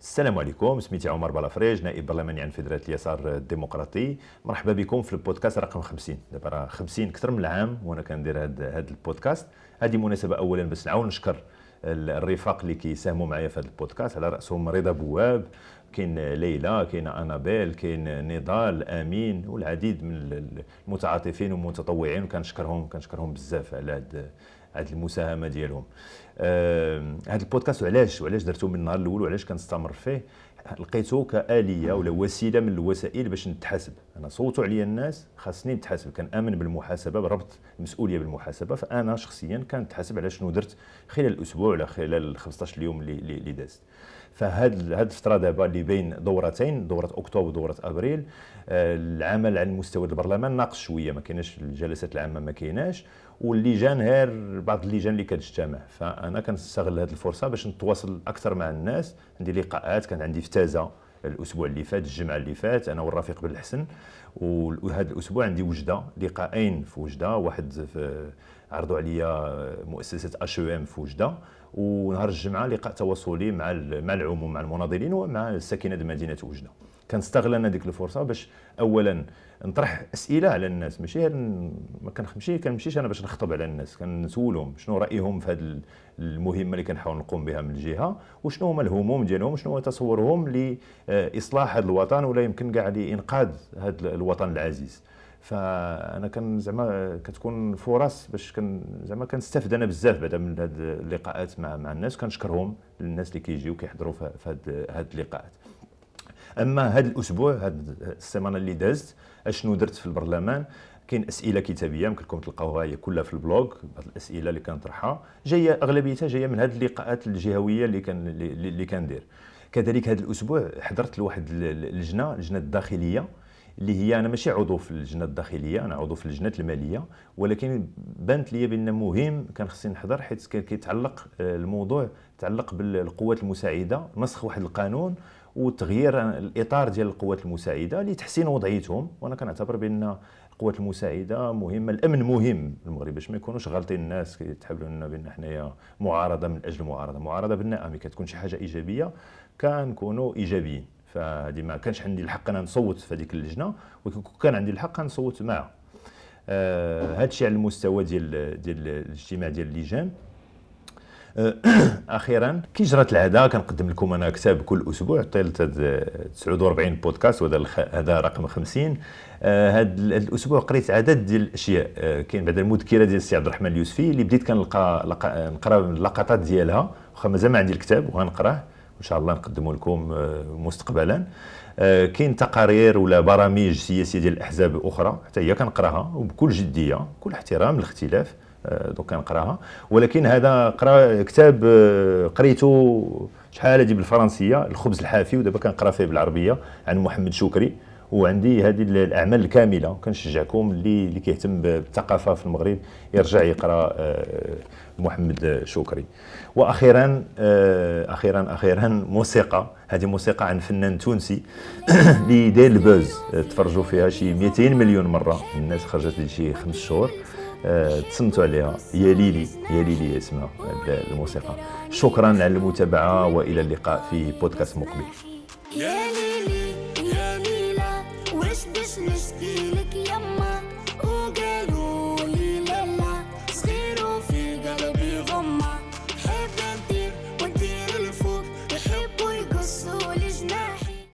السلام عليكم سميتي عمر بلافريج نائب برلماني عن فدرات اليسار الديمقراطي مرحبا بكم في البودكاست رقم 50 دابا راه 50 اكثر من العام وانا كندير هذا هاد البودكاست هذه مناسبه اولا باش نعاون نشكر الرفاق اللي كيساهموا معايا في هذا البودكاست على راسهم رضا بواب كاين ليلى كاين انابيل كاين نضال امين والعديد من المتعاطفين والمتطوعين وكنشكرهم كنشكرهم بزاف على هذه المساهمه ديالهم هذا البودكاست وعلاش وعلاش درته من النهار الاول وعلاش كنستمر فيه لقيته كاليه ولا وسيله من الوسائل باش نتحاسب انا صوتوا عليا الناس خاصني نتحاسب كنامن بالمحاسبه بربط المسؤوليه بالمحاسبه فانا شخصيا كنتحاسب على شنو درت خلال الاسبوع ولا خلال 15 يوم اللي اللي دازت فهاد هاد الفتره دابا اللي بين دورتين دوره اكتوبر ودوره ابريل آه، العمل على مستوى البرلمان ناقص شويه ما كايناش الجلسات العامه ما كايناش واللجان غير بعض اللجان اللي كتجتمع فانا كنستغل هذه الفرصه باش نتواصل اكثر مع الناس عندي لقاءات كان عندي في تازه الاسبوع اللي فات الجمعه اللي فات انا والرفيق بن الحسن وهذا الاسبوع عندي وجده لقاءين في وجده واحد في عرضوا عليا مؤسسه اش ام e في وجده ونهار الجمعه لقاء تواصلي مع مع العموم مع المناضلين ومع الساكنه مدينه وجده كنستغل انا ديك الفرصه باش اولا نطرح اسئله على الناس ماشي ما كنخمشي كنمشيش انا باش نخطب على الناس كنسولهم شنو رايهم في هذه المهمه اللي كنحاول نقوم بها من الجهه وشنو هما الهموم ديالهم وشنو هو تصورهم لاصلاح هذا الوطن ولا يمكن كاع لانقاذ هذا الوطن العزيز فانا كان زعما كتكون فرص باش كان زعما كنستافد انا بزاف بعدا من هاد اللقاءات مع مع الناس كنشكرهم للناس اللي كيجيو كيحضروا في هاد هاد اللقاءات اما هاد الاسبوع هاد السيمانه اللي دازت اشنو درت في البرلمان كاين اسئله كتابيه يمكن لكم تلقاوها هي كلها في البلوغ بعض الاسئله اللي كنطرحها جايه اغلبيتها جايه من هاد اللقاءات الجهويه اللي كان اللي كندير كذلك هذا الاسبوع حضرت لواحد اللجنه لجنه الداخليه اللي هي انا ماشي عضو في اللجنه الداخليه انا عضو في اللجنه الماليه ولكن بانت لي بان مهم كان خصني نحضر حيت كيتعلق آه، الموضوع تعلق بالقوات المساعده نسخ واحد القانون وتغيير الاطار ديال القوات المساعده لتحسين وضعيتهم وانا كنعتبر بان القوات المساعده مهمه الامن مهم المغرب باش ما يكونوش غالطين الناس كيتحبلوا لنا بان حنايا معارضه من اجل معارضه معارضه بالنعم كتكون شي حاجه ايجابيه كنكونوا ايجابيين فهذه ما كانش عندي الحق انا نصوت في هذيك اللجنه ولكن كان عندي الحق نصوت معها آه هذا الشيء على المستوى ديال ديال الاجتماع ديال اللجان آه، اخيرا كي جرات العاده كنقدم لكم انا كتاب كل اسبوع طيله 49 بودكاست وهذا هذا رقم 50 آه، هذا الاسبوع قريت عدد ديال الاشياء آه، كاين بعد المذكره ديال السي عبد الرحمن اليوسفي اللي بديت كنلقى نقرا اللقطات ديالها واخا مازال ما عندي الكتاب وغنقراه وان شاء الله نقدموا لكم آه، مستقبلا آه، كاين تقارير ولا برامج سياسيه ديال الاحزاب الاخرى حتى هي كنقراها وبكل جديه كل احترام للاختلاف آه، دوك كنقراها ولكن هذا قرا كتاب قريته شحال هذه بالفرنسيه الخبز الحافي ودابا كنقرا فيه بالعربيه عن محمد شكري وعندي هذه الاعمال الكامله كنشجعكم اللي اللي كيهتم بالثقافه في المغرب يرجع يقرا آه، محمد شكري واخيرا آه، اخيرا اخيرا موسيقى هذه موسيقى عن فنان تونسي اللي داير البوز آه، تفرجوا فيها شي 200 مليون مره الناس خرجت لشي خمس شهور تصمتوا عليها يا ليلي يا ليلي اسمها الموسيقى شكرا على المتابعه والى اللقاء في بودكاست مقبل